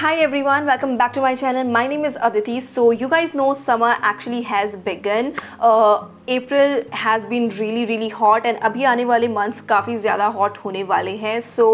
Hi everyone, welcome back to my channel. My name is Aditi. So you guys know summer actually has begun. Uh, April has been really really hot and अभी आने वाले months काफ़ी ज़्यादा hot होने वाले हैं so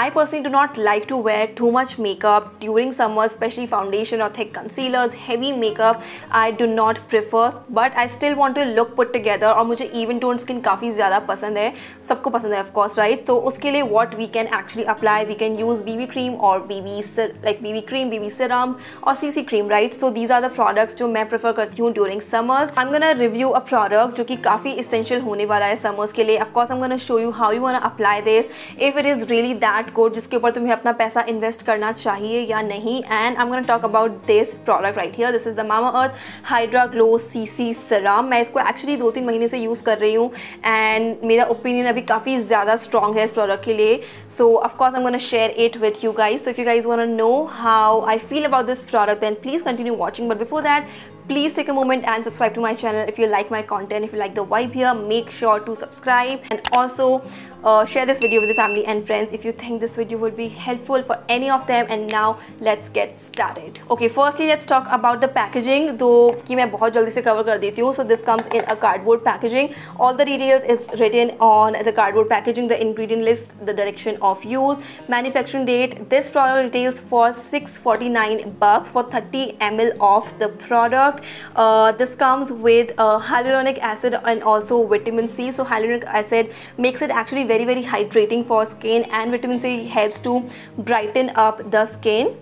I personally do not like to wear too much makeup during summer specially foundation और thick concealers heavy makeup I do not prefer but I still want to look put together और मुझे even tone skin काफ़ी ज़्यादा पसंद है सबको पसंद है ऑफकोर्स राइट right? तो उसके लिए what we can actually apply we can use B B cream और B B like BB cream BB serum और CC cream right so these are the products जो मैं प्रेफर करती हूँ during summers I am gonna review a product जो कि काफ़ी essential होने वाला है समर्स के लिए of course I am gonna show you how you apply this if it is really that good जिसके ऊपर तुम्हें अपना पैसा इन्वेस्ट करना चाहिए या नहीं and I am gonna talk about this product right here this is the Mamaearth hydra glow C C serum मैं इसको एक्चुअली दो तीन महीने से यूज़ कर रही हूँ एंड मेरा ओपिनियन अभी काफ़ी ज़्यादा स्ट्रॉन्ग है इस प्रोडक्ट के लिए so of course I am gonna share it with you guys so if you guys want know how I feel about this product then please continue watching but before that Please take a moment and subscribe to my channel if you like my content, if you like the vibe here, make sure to subscribe and also uh, share this video with your family and friends if you think this video will be helpful for any of them and now let's get started. Okay, firstly let's talk about the packaging though कि मैं बहुत जल्दी से cover कर देती हूँ so this comes in a cardboard packaging all the details is written on the cardboard packaging the ingredient list the direction of use manufacturing date this product retails for 649 bucks for 30 ml of the product product. Uh, this comes with uh, hyaluronic acid and also vitamin C. So hyaluronic acid makes it actually very very hydrating for skin and vitamin C helps to brighten up the skin.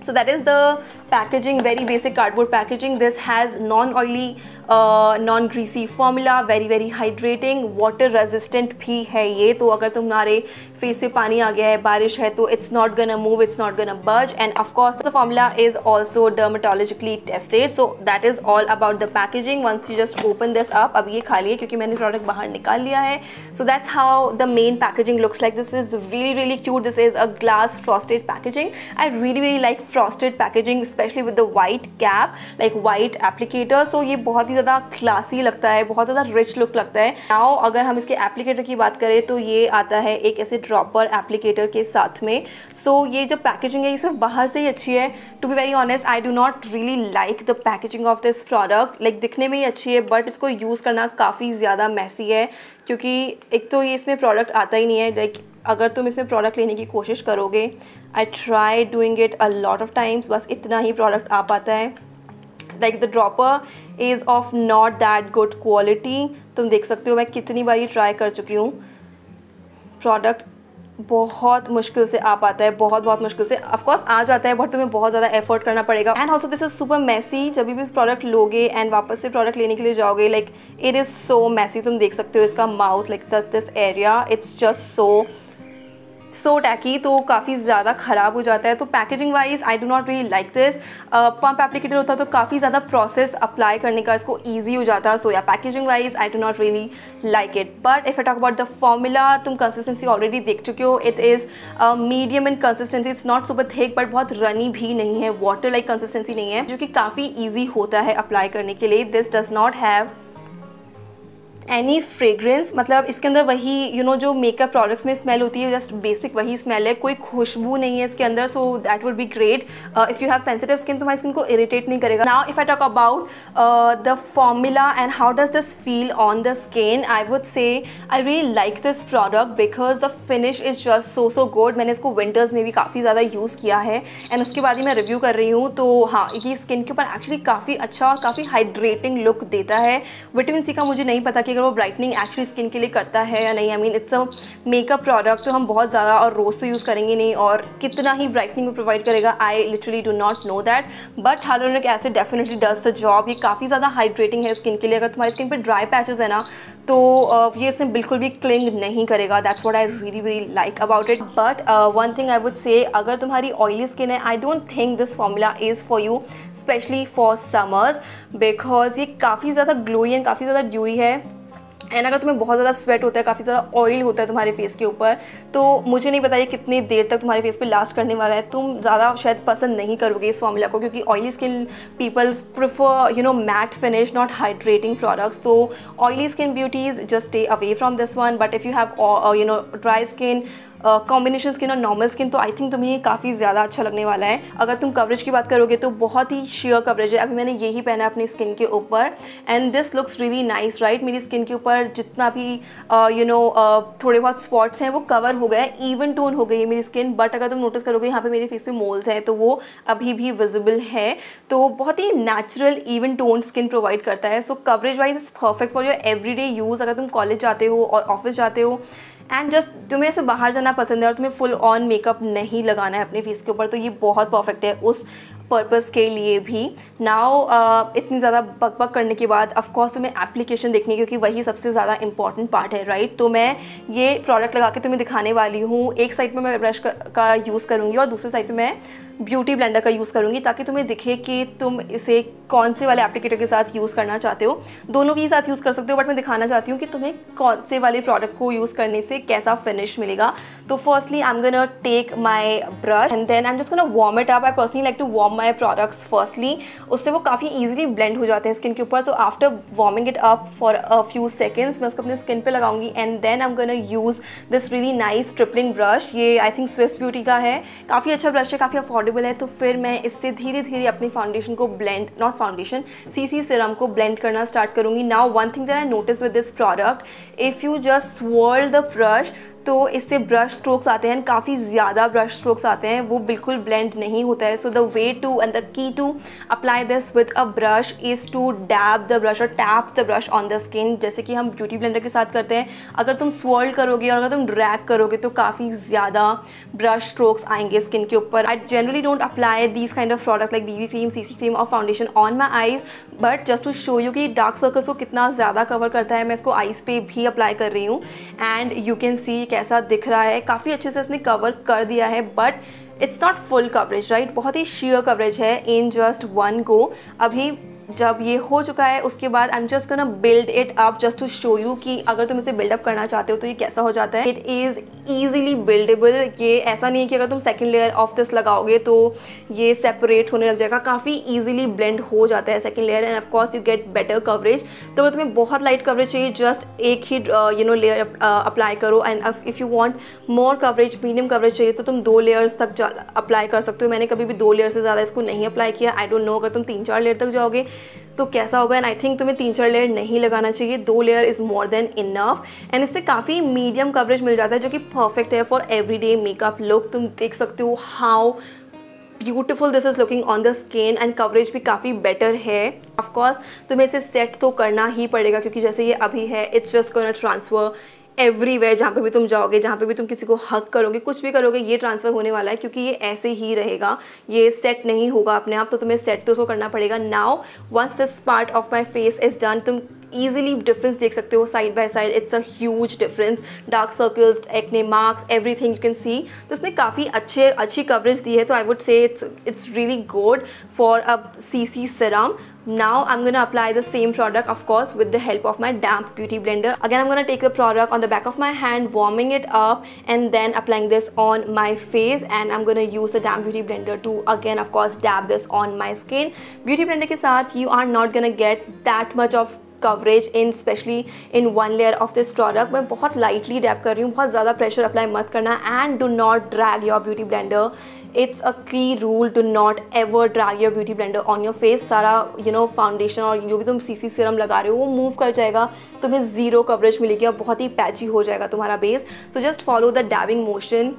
So that is the packaging, very basic cardboard packaging. This has non-oily non greasy formula very very hydrating water resistant भी है ये तो अगर तुम्हारे face पे पानी आ गया है बारिश है तो it's not gonna move it's not gonna budge and of course the formula is also dermatologically tested so that is all about the packaging once you just open this up अब ये खा है क्योंकि मैंने product बाहर निकाल लिया है so that's how the main packaging looks like this is really really cute this is a glass frosted packaging I really really like frosted packaging specially with the white cap like white applicator so ये बहुत ही ज़्यादा classy लगता है बहुत ज़्यादा rich look लगता है now अगर हम इसके एप्लीकेटर की बात करें तो ये आता है एक ऐसे ड्रॉपर एप्लीकेटर के साथ में सो so, ये जो पैकेजिंग है ये सिर्फ बाहर से ही अच्छी है to be very honest I do not really like the packaging of this product like दिखने में ही अच्छी है बट इसको यूज़ करना काफ़ी ज़्यादा मैसी है क्योंकि एक तो ये इसमें प्रोडक्ट आता ही नहीं है लाइक अगर तुम इसमें प्रोडक्ट लेने की कोशिश करोगे I try doing it a lot of times बस इतना ही प्रोडक्ट आ पाता है like the dropper is of not that good quality तुम देख सकते हो मैं कितनी बार ये ट्राई कर चुकी हूँ प्रोडक्ट बहुत मुश्किल से आ पाता है बहुत बहुत मुश्किल से ऑफकोर्स आ जाता है बट तुम्हें बहुत ज़्यादा एफर्ट करना पड़ेगा and also this is super messy जब भी प्रोडक्ट लोगे एंड वापस से प्रोडक्ट लेने के लिए जाओगे like it is so messy तुम देख सकते हो इसका mouth like this area it's just so so so tacky तो काफ़ी ज़्यादा ख़राब हो जाता है तो packaging wise I do not really like this pump applicator होता तो काफ़ी ज़्यादा प्रोसेस अप्लाई करने का इसको ईजी हो जाता सो या packaging wise I do not really like it but if I talk about the formula तुम कंसिस्टेंसी ऑलरेडी देख चुके हो it is medium in consistency it's not super thick but बहुत रनी भी नहीं है वाटर लाइक कंसिस्टेंसी नहीं है जो कि काफ़ी ईजी होता है अप्लाई करने के लिए this does not have any fragrance मतलब इसके अंदर वही यू you नो know, जो मेकअप प्रोडक्ट्स में स्मेल होती है जस्ट बेसिक वही स्मेल है कोई खुशबू नहीं है इसके अंदर so that would be great if you have sensitive skin तो हमारी स्किन को इरिटेट नहीं करेगा now if I talk about the formula and how does this feel on the skin I would say I really like this product because the finish is just so so good मैंने इसको winters में भी काफ़ी ज़्यादा use किया है and उसके बाद ही मैं रिव्यू कर रही हूँ तो हाँ ये स्किन के ऊपर एक्चुअली काफ़ी अच्छा और काफ़ी हाइड्रेटिंग लुक देता है विटामिन सी का मुझे नहीं पता कि कि अगर वो ब्राइटनिंग एक्चुअली स्किन के लिए करता है या नहीं I mean it's a makeup product तो हम बहुत ज़्यादा और रोज़ तो यूज़ करेंगे नहीं और कितना ही ब्राइटनिंग वो प्रोवाइड करेगा I literally do not know that but hyaluronic acid definitely does the job ये काफ़ी ज़्यादा हाइड्रेटिंग है स्किन के लिए अगर तुम्हारी स्किन पर ड्राई पैचेज है ना तो ये इसमें बिल्कुल भी क्लिंग नहीं करेगा that's what I really very like about it but one thing I would say अगर तुम्हारी ऑयली स्किन है I don't think this formula is for you specially for summers because ये काफ़ी ज़्यादा ग्लोई एंड काफ़ी ज़्यादा ड्यूई है and अगर तुम्हें बहुत ज़्यादा स्वेट होता है काफ़ी ज़्यादा ऑयल होता है तुम्हारे फेस के ऊपर तो मुझे नहीं पता ये कितनी देर तक तुम्हारे फेस पे लास्ट करने वाला है तुम ज़्यादा शायद पसंद नहीं करोगे इस फॉर्मूला को क्योंकि oily skin peoples prefer you know matte finish not hydrating products तो oily skin beauties just stay away from this one but if you have you know dry skin combination skin और normal skin तो I think तुम्हें ये काफ़ी ज़्यादा अच्छा लगने वाला है अगर तुम कवरेज की बात करोगे तो बहुत ही श्योर कवरेज है अभी मैंने यही पहना अपनी स्किन के ऊपर and this looks really nice right मेरी स्किन के ऊपर जितना भी यू नो थोड़े बहुत स्पॉट्स हैं वो कवर हो गए इवन टोन हो गई है मेरी स्किन बट अगर तुम नोटिस करोगे यहाँ पर मेरे फेस में मोल्स हैं तो वो अभी भी विजिबल है तो बहुत ही natural even tone skin provide करता है so coverage wise is perfect for your everyday use अगर तुम कॉलेज जाते हो और ऑफिस जाते हो एंड जस्ट तुम्हें ऐसे बाहर जाना पसंद है और तुम्हें फुल ऑन मेकअप नहीं लगाना है अपने फेस के ऊपर तो ये बहुत परफेक्ट है उस पर्पस के लिए भी नाव uh, इतनी ज़्यादा बक बक करने के बाद ऑफकोर्स तुम्हें एप्लीकेशन देखनी क्योंकि वही सबसे ज़्यादा इंपॉर्टेंट पार्ट है राइट तो मैं ये प्रोडक्ट लगा के तुम्हें दिखाने वाली हूँ एक साइड पर मैं ब्रश का, यूज़ करूँगी और दूसरे साइड पर मैं ब्यूटी ब्लेंडर का यूज़ करूँगी ताकि तुम्हें दिखे कि तुम इसे कौन से वाले एप्लीकेटर के साथ यूज़ करना चाहते हो दोनों के साथ यूज़ कर सकते हो बट मैं दिखाना चाहती हूँ कि तुम्हें कौन से वाले प्रोडक्ट को यूज़ करने से कैसा फिनिश मिलेगा तो firstly I am gonna take my brush and then I am just gonna warm it up I personally like to warm warm my products firstly उससे वो काफ़ी ईजिली ब्लेंड हो जाते हैं स्किन के ऊपर so after warming it up for a few seconds मैं उसको अपने स्किन पे लगाऊंगी and then I am gonna use this really nice stippling brush ये आई थिंक स्विस ब्यूटी का है काफ़ी अच्छा ब्रश है काफ़ी अफोर्डेबल है तो फिर मैं इससे धीरे धीरे अपनी फाउंडेशन को blend not foundation C C serum को ब्लेंड करना स्टार्ट करूंगी now one thing that I notice with this product if you just whirl the brush तो इससे ब्रश स्ट्रोक्स आते हैं काफ़ी ज़्यादा ब्रश स्ट्रोक्स आते हैं वो बिल्कुल ब्लेंड नहीं होता है so the way to and the key to apply this with a brush is to dab the brush और tap the brush on the skin जैसे कि हम ब्यूटी ब्लेंडर के साथ करते हैं अगर तुम स्वर्ल्ड करोगे और अगर तुम ड्रैक करोगे तो काफ़ी ज़्यादा ब्रश स्ट्रोक्स आएंगे स्किन के ऊपर I generally don't apply these kind of product like BB cream C cream और foundation on my eyes but just to show you कि डार्क सर्कल्स को कितना ज़्यादा कवर करता है मैं इसको आईज़ पे भी अप्लाई कर रही हूँ एंड यू कैन सी कैसा दिख रहा है काफ़ी अच्छे से इसने कवर कर दिया है but it's not full coverage right बहुत ही श्योर कवरेज है इन जस्ट वन गो अभी जब ये हो चुका है उसके बाद I am just can build it up just to show you कि अगर तुम इसे बिल्डअप करना चाहते हो तो ये कैसा हो जाता है इट इज़ ईजिली बिल्डेबल ये ऐसा नहीं है कि अगर तुम सेकेंड लेयर ऑफ दिस लगाओगे तो ये सेपरेट होने लग जाएगा काफ़ी ईजिली ब्लेंड हो जाता है second layer and of course you get better coverage तो अगर तुम्हें बहुत लाइट कवरेज चाहिए जस्ट एक ही यू नो लेयर अप्लाई करो and if you want more coverage medium coverage चाहिए तो तुम दो लेयर्स तक अप्लाई कर सकते हो मैंने कभी भी दो लेयर से ज़्यादा इसको नहीं अप्लाई किया आई डोंट नो अगर तुम तीन चार लेयर तक जाओगे तो कैसा होगा एंड आई थिंक तुम्हें तीन चार लेयर नहीं लगाना चाहिए दो layer is more than enough एंड इससे काफ़ी मीडियम कवरेज मिल जाता है जो कि परफेक्ट है फॉर एवरीडे मेकअप लुक तुम देख सकते हो how beautiful this is looking on the skin and coverage भी काफ़ी बेटर है ऑफकोर्स तुम्हें इसे सेट तो करना ही पड़ेगा क्योंकि जैसे ये अभी है it's just can transfer everywhere जहाँ पे भी तुम जाओगे जहाँ पे भी तुम किसी को हक करोगे कुछ भी करोगे ये ट्रांसफ़र होने वाला है क्योंकि ये ऐसे ही रहेगा ये सेट नहीं होगा अपने आप तो तुम्हें सेट तो उसको करना पड़ेगा now once this part of my face is done तुम ईजिली डिफरेंस देख सकते हो side by side it's a huge difference dark circles acne marks everything you can see तो इसने काफ़ी अच्छे अच्छी कवरेज दी है तो I would say it's it's really good for a C C serum Now I'm going to apply the same product of course with the help of my damp beauty blender. Again I'm going to take the product on the back of my hand warming it up and then applying this on my face and I'm going to use the damp beauty blender to again of course dab this on my skin. Beauty blender ke saath you are not going to get that much of coverage in specially in one layer of this product मैं बहुत lightly dab कर रही हूँ बहुत ज़्यादा pressure apply मत करना and do not drag your beauty blender it's a key rule to not ever drag your beauty blender on your face सारा यू नो फाउंडेशन और जो भी तुम सी सी सिरम लगा रहे हो वो मूव कर जाएगा तुम्हें ज़ीरो कवरेज मिलेगी और बहुत ही पैची हो जाएगा तुम्हारा base so just follow the dabbing motion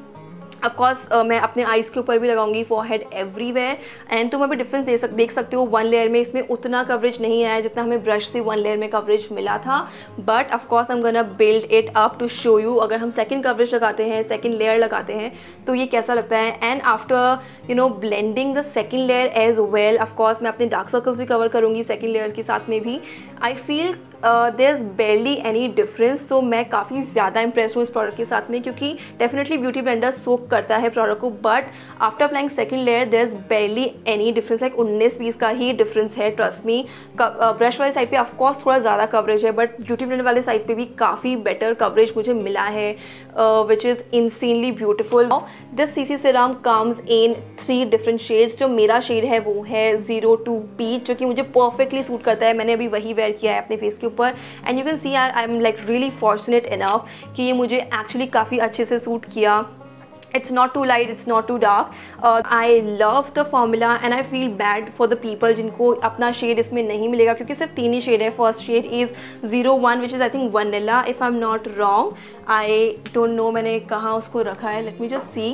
of course uh, मैं अपने आइज़ के ऊपर भी लगाऊंगी फॉर हेड एवरीवेयर एंड तुम अभी डिफरेंस दे सक देख सकते हो वन लेयर में इसमें उतना कवरेज नहीं आया जितना हमें ब्रश से वन लेयर में कवरेज मिला था but of course gonna gonna build it up to show you अगर हम सेकेंड कवरेज लगाते हैं सेकेंड लेयर लगाते हैं तो ये कैसा लगता है and after you know blending the second layer as well of course मैं अपने डार्क सर्कल्स भी कवर करूँगी सेकेंड लेयर के साथ में भी I feel there is barely any difference so मैं काफ़ी ज़्यादा इंप्रेस हूँ इस प्रोडक्ट के साथ में क्योंकि डेफिनेटली ब्यूटी ब्लेंडर सोक करता है प्रोडक्ट को but after applying second layer there is barely any difference like उन्नीस बीस का ही डिफरेंस है ट्रस्ट मी ब्रश वाली साइड पर ऑफकोर्स थोड़ा ज़्यादा कवरेज है बट ब्यूटी ब्लेंडर वाले साइड पर भी काफ़ी बेटर कवरेज मुझे मिला है which is insanely beautiful this C C serum comes in three different shades जो मेरा शेड है वो है ज़ीरो टू पीच जो कि मुझे परफेक्टली सूट करता है मैंने अभी वही वेयर किया है अपने फेस के ऊपर and you can see I am like really fortunate enough कि ये मुझे एक्चुअली काफ़ी अच्छे से सूट किया it's not too light it's not too dark uh, I love the formula and I feel bad for the people जिनको अपना shade इसमें नहीं मिलेगा क्योंकि सिर्फ तीन ही shade है first shade is 01 which is I think vanilla if I'm not wrong I don't know मैंने कहाँ उसको रखा है let me just see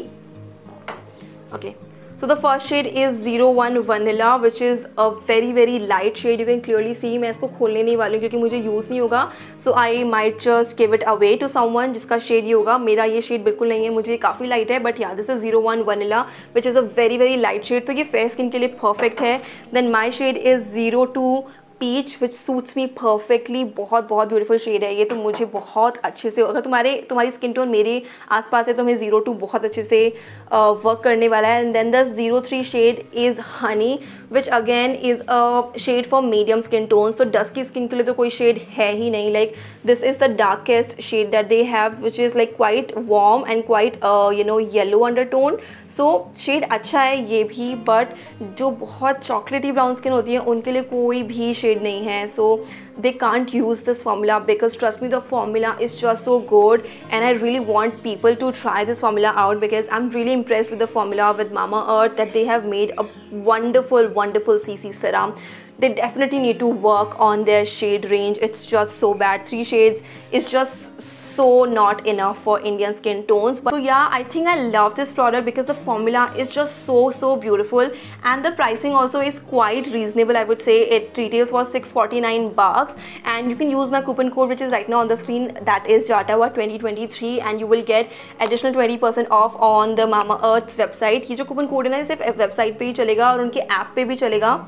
okay so the first shade is zero one Vanilla which is a very very light shade you can clearly see मैं इसको खोलने नहीं वाली हूँ क्योंकि मुझे यूज़ नहीं होगा so I might just give it away to someone जिसका शेड ये होगा मेरा ये शेड बिल्कुल नहीं है मुझे काफ़ी लाइट है but yeah this is zero one vanilla which is a very very light shade तो ये फेयर स्किन के लिए परफेक्ट है then my shade is zero two peach which suits me perfectly बहुत बहुत ब्यूटीफुल शेड है ये तो मुझे बहुत अच्छे से अगर तुम्हारे तुम्हारी स्किन टोन मेरे आसपास है तो मैं ज़ीरो टू बहुत अच्छे से वर्क uh, करने वाला है and then the zero three shade is honey which again is a shade for medium skin tones तो डस्की स्किन के लिए तो कोई शेड है ही नहीं like this is the darkest shade that they have which is like quite warm and quite you know yellow undertone so shade अच्छा है ये भी बट जो बहुत चॉकलेटी ब्राउन स्किन होती है उनके लिए कोई भी शेड नहीं है सो so, they can't use this formula because trust me the formula is just so good and I really want people to try this formula out because I'm really impressed with the formula with Mama Earth that they have made a wonderful wonderful CC serum they definitely need to work on their shade range it's just so bad three shades is just so not enough for Indian skin tones but so yeah I think I love this product because the formula is just so so beautiful and the pricing also is quite reasonable I would say it retails for 649 bucks and you can use my coupon code which is right now on the screen that is Jatawa 2023 and you will get additional 20% off on the Mama Earth's website ये जो coupon code है ना website page ही app pe bhi chalega.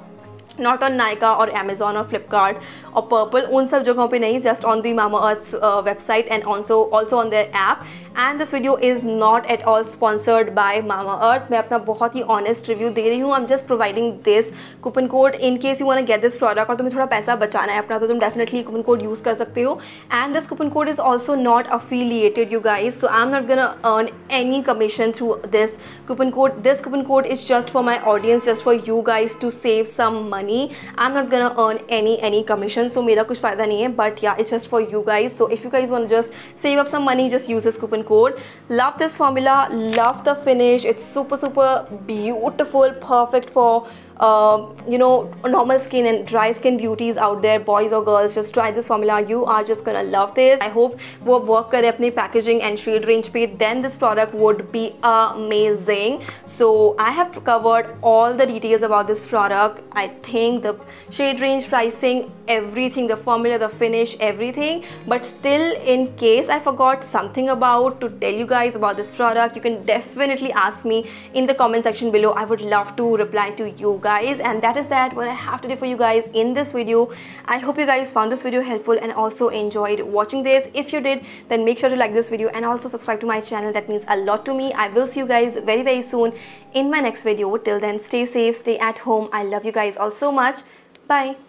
Not on Nykaa और Amazon और फ्लिपकार्ट और purple उन सब जगहों पे नहीं just on the Mamaearth website and also also on their app and this video is not at all sponsored by Mamaearth मैं अपना बहुत ही ऑनेस्ट रिव्यू दे रही हूँ I am just providing this coupon code in case you want get this product और तुम्हें थोड़ा पैसा बचाना है अपना तो तुम डेफिनेटली कूपन कोड यूज़ कर सकते हो and this coupon code is also not affiliated you guys so I am not gonna earn any commission through this coupon code this coupon code is just for my audience just for you guys to save some money money i'm not gonna earn any any commission so mera kuch fayda nahi hai but yeah it's just for you guys so if you guys want to just save up some money just use this coupon code love this formula love the finish it's super super beautiful perfect for Um, you know normal skin and dry skin beauties out there boys or girls just try this formula you are just gonna love this I hope वो work करे अपने packaging and shade range पे then this product would be amazing so I have covered all the details about this product I think the shade range pricing everything the formula the finish everything but still in case I forgot something about to tell you guys about this product you can definitely ask me in the comment section below I would love to reply to you guys guys and that is that what I have to do for you guys in this video. I hope you guys found this video helpful and also enjoyed watching this. If you did then make sure to like this video and also subscribe to my channel that means a lot to me. I will see you guys very very soon in my next video. Till then stay safe, stay at home. I love you guys all so much. Bye.